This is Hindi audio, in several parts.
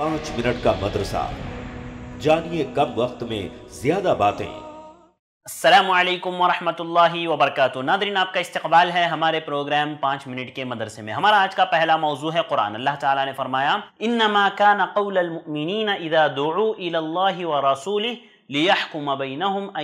पांच मिनट का मदरसा जानिए कम वक्त में ज्यादा बातें असलकम वरहमल वबरक नादरीन आपका इस्तकबाल है हमारे प्रोग्राम पाँच मिनट के मदरसे में हमारा आज का पहला मौजू है कुरान अल्लाह ताला ने फरमाया इन नमाका नकौलमिन इदा व रसूल लियाकुम व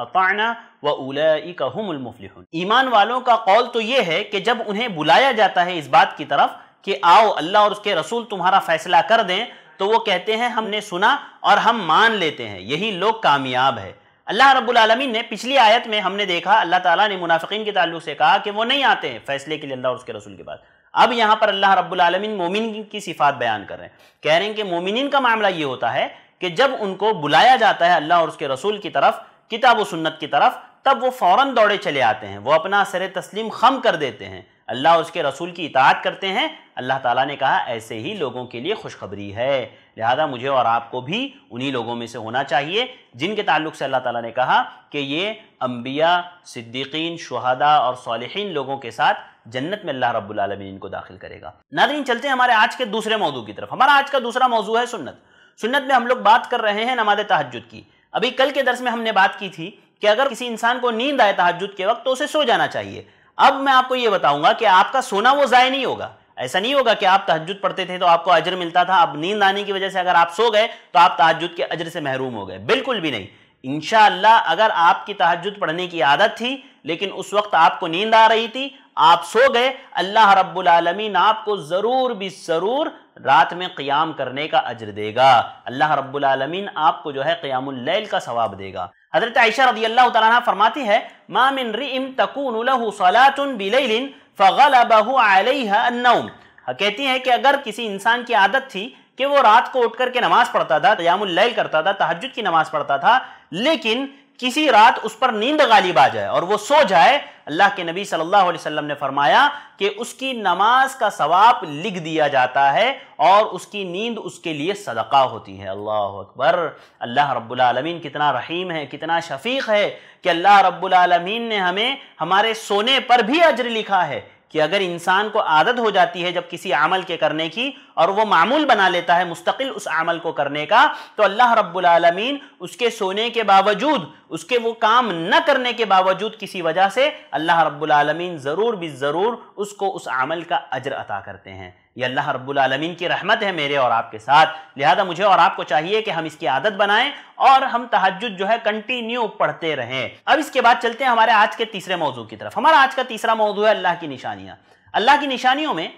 अताना व उलमुफलिहन ईमान वालों का कौल तो ये है कि जब उन्हें बुलाया जाता है इस बात की तरफ कि आओ अल्लाह और उसके रसूल तुम्हारा फैसला कर दें तो वो कहते हैं हमने सुना और हम मान लेते हैं यही लोग कामयाब है अल्लाह रब्बुल रबालमीन ने पिछली आयत में हमने देखा अल्लाह ताला ने मुनाफिकीन के ताल्लुक से कहा कि वो नहीं आते हैं फैसले के लिए अल्लाह और उसके रसूल के पास अब यहाँ पर अल्लाह रब्बुल रबालमीन मोमिन की सिफात बयान कर रहे हैं कह रहे हैं कि मोमिन का मामला ये होता है कि जब उनको बुलाया जाता है अल्लाह और उसके रसूल की तरफ किताब व सुन्नत की तरफ तब वो फ़ौरन दौड़े चले आते हैं वो अपना सर तस्लीम खम कर देते हैं अल्लाह उसके रसूल की इतात करते हैं अल्लाह ताला ने कहा ऐसे ही लोगों के लिए खुशखबरी है लिहाजा मुझे और आपको भी उन्हीं लोगों में से होना चाहिए जिनके ताल्लुक से अल्लाह ताला ने कहा कि ये अम्बिया सिद्दीकीन शहदा और सालहीन लोगों के साथ जन्नत में अल्लाह रब्बुल रबालमीन इनको दाखिल करेगा नादरीन चलते हैं हमारे आज के दूसरे मौजू की तरफ हमारा आज का दूसरा मौजू है सुन्नत सुन्नत में हम लोग बात कर रहे हैं नमाज तहजद की अभी कल के दर्स में हमने बात की थी कि अगर किसी इंसान को नींद आए तहजद के वक्त तो उसे सो जाना चाहिए अब मैं आपको यह बताऊंगा कि आपका सोना वो ज़ाय नहीं होगा ऐसा नहीं होगा कि आप तहजद पढ़ते थे तो आपको अजर मिलता था अब नींद आने की वजह से अगर आप सो गए तो आप तहजुद के अजर से महरूम हो गए बिल्कुल भी नहीं इनशाला अगर आपकी तहजद पढ़ने की आदत थी लेकिन उस वक्त आपको नींद आ रही थी आप सो गए अल्लाह रब्बुल आलमीन आपको ज़रूर भी ज़रूर रात में क्याम करने का अजर देगा अल्लाह रब्बुल आलमीन आपको जो है क़ियामुल्लैल का सवाब देगा हज़रत आयशा रदी अल्लाह तला फरमाती है मामिन रिम तकून सलातन बिलिन फ़ल अबहू अलम कहती है कि अगर किसी इंसान की आदत थी कि वो रात को उठ करके नमाज पढ़ता था तयामुल्लैल करता था तहजद की नमाज पढ़ता था लेकिन किसी रात उस पर नींद गालिब आ जाए और वो सो जाए अल्लाह के नबी सल्लल्लाहु अलैहि वसल्लम ने फरमाया कि उसकी नमाज का सवाब लिख दिया जाता है और उसकी नींद उसके लिए सदका होती है अल्लाह अकबर अल्लाह रब्बुल कितना रहीम है कितना शफीक है कि अल्लाह रब्बुल ने हमें हमारे सोने पर भी अजर लिखा है कि अगर इंसान को आदत हो जाती है जब किसी अमल के करने की और वो मामूल बना लेता है मुस्तकिल उस अमल को करने का तो अल्लाह रब्बुल रबालमीन उसके सोने के बावजूद उसके वो काम न करने के बावजूद किसी वजह से अल्लाह रब्बुल ज़रूर भी ज़रूर उसको उस अमल का अजर अता करते हैं ये अल्लाह रब्बुल आलमीन की रहमत है मेरे और आपके साथ लिहाजा मुझे और आपको चाहिए कि हम इसकी आदत बनाएं और हम तहजद जो है कंटिन्यू पढ़ते रहें अब इसके बाद चलते हैं हमारे आज के तीसरे मौजू की तरफ हमारा आज का तीसरा मौजू है अल्लाह की निशानियाँ अल्लाह की निशानियों में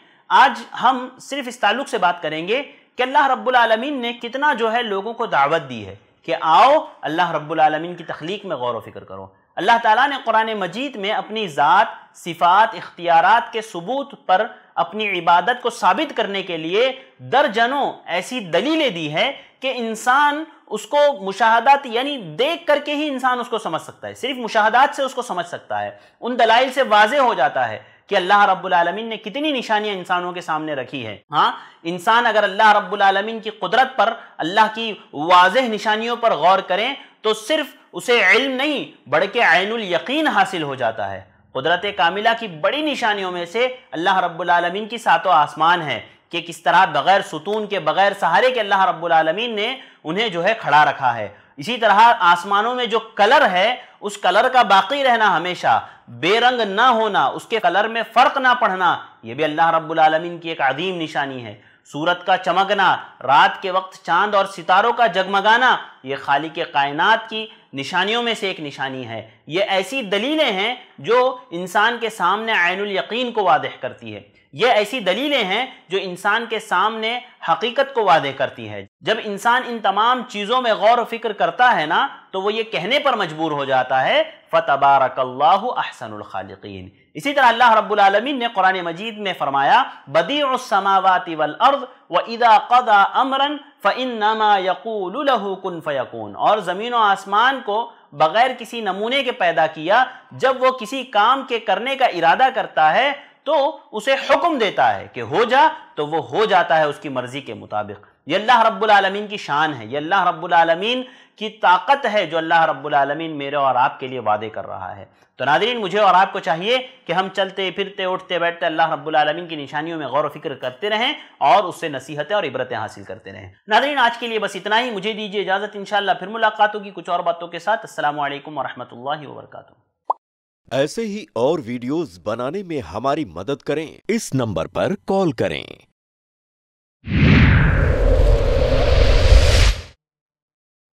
आज हम सिर्फ इस ताल्लुक से बात करेंगे कि अल्लाह रब्बुल आलमीन ने कितना जो है लोगों को दावत दी है कि आओ अल्लाह रब्बुल आलमीन की तख्लीक में गौर व फिक्र करो अल्लाह ताला ने कुरान मजीद में अपनी ज़ात सिफात इख्तियारात के सबूत पर अपनी इबादत को साबित करने के लिए दर्जनों ऐसी दलीलें दी है कि इंसान उसको मुशाहदात यानी देख करके ही इंसान उसको समझ सकता है सिर्फ मुशाहदात से उसको समझ सकता है उन दलाइल से वाजे हो जाता है कि अल्लाह रब्लमिन ने कितनी निशानियां इंसानों के सामने रखी है हाँ इंसान अगर अल्लाह रब्बुलमीन की कुदरत पर अल्लाह की वाज निशानियों पर गौर करें तो सिर्फ उसे इल्म नहीं बल्कि आयनुल यकीन हासिल हो जाता है कुदरत कामिला की बड़ी निशानियों में से अल्लाह रब्बुल की सातों आसमान है कि किस तरह बगैर सुतून के बगैर सहारे के अल्लाह रब्बुल ने उन्हें जो है खड़ा रखा है इसी तरह आसमानों में जो कलर है उस कलर का बाकी रहना हमेशा बेरंग ना होना उसके कलर में फ़र्क ना पड़ना यह भी अल्लाह रब्बुल की एक अदीम निशानी है सूरत का चमकना रात के वक्त चांद और सितारों का जगमगाना ये खाली के कायनात की निशानियों में से एक निशानी है ये ऐसी दलीलें हैं जो इंसान के सामने आयनुल यकीन को वादह करती है ये ऐसी दलीलें हैं जो इंसान के सामने हकीकत को वादे करती है जब इंसान इन तमाम चीज़ों में गौर फिक्र करता है ना तो वो ये कहने पर मजबूर हो जाता है फ़तबारकल्ला अहसनखालकिन इसी तरह अल्लाह रब्लमीन ने कुरान मजीद में फ़रमाया वल वलअर्द व इदा कदा अमरन फ़ नमा यकूल फ़कून फ़यकून और ज़मीन व आसमान को बगैर किसी नमूने के पैदा किया जब वो किसी काम के करने का इरादा करता है तो उसे हुक्म देता है कि हो जा तो वो हो जाता है उसकी मर्जी के मुताबिक ये अल्लाह रब्बुल आलमीन की शान है ये अल्लाह रब्बुल आलमीन की ताकत है जो अल्लाह रब्बुल आलमीन मेरे और आपके लिए वादे कर रहा है तो नादरीन मुझे और आपको चाहिए कि हम चलते फिरते उठते बैठते अल्लाह रब्बुल आलमीन की निशानियों में गौर फिक्र करते रहें और उससे नसीहतें और इबरतें हासिल करते रहें नादरीन आज के लिए बस इतना ही मुझे दीजिए इजाज़त इन फिर मुलाकात होगी कुछ और बातों के साथ असल वरहमल वरक ऐसे ही और वीडियोस बनाने में हमारी मदद करें इस नंबर पर कॉल करें